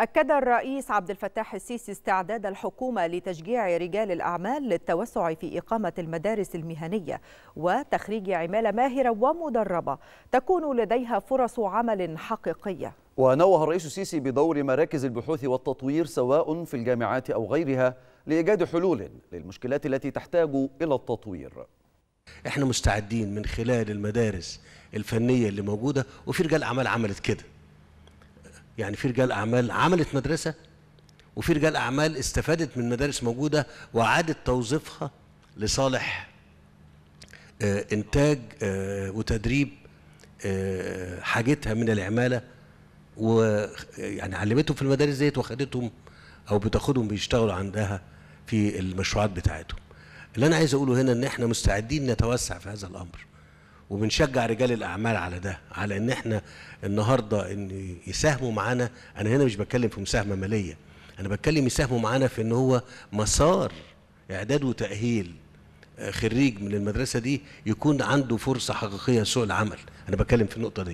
أكد الرئيس عبد الفتاح السيسي استعداد الحكومة لتشجيع رجال الأعمال للتوسع في إقامة المدارس المهنية وتخريج عمالة ماهرة ومدربة تكون لديها فرص عمل حقيقية ونوه الرئيس السيسي بدور مراكز البحوث والتطوير سواء في الجامعات أو غيرها لإيجاد حلول للمشكلات التي تحتاج إلى التطوير احنا مستعدين من خلال المدارس الفنية اللي موجودة وفي رجال أعمال عملت كده يعني في رجال اعمال عملت مدرسه وفي رجال اعمال استفادت من مدارس موجوده واعادت توظيفها لصالح آه، انتاج آه، وتدريب آه، حاجتها من العماله ويعني علمتهم في المدارس ديت واخدتهم او بتاخدهم بيشتغلوا عندها في المشروعات بتاعتهم اللي انا عايز اقوله هنا ان احنا مستعدين نتوسع في هذا الامر وبنشجع رجال الاعمال على ده على ان احنا النهارده ان يساهموا معانا انا هنا مش بتكلم في مساهمه ماليه انا بتكلم يساهموا معانا في ان هو مسار اعداد وتاهيل آه، خريج من المدرسه دي يكون عنده فرصه حقيقيه لسوق العمل انا بتكلم في النقطه دي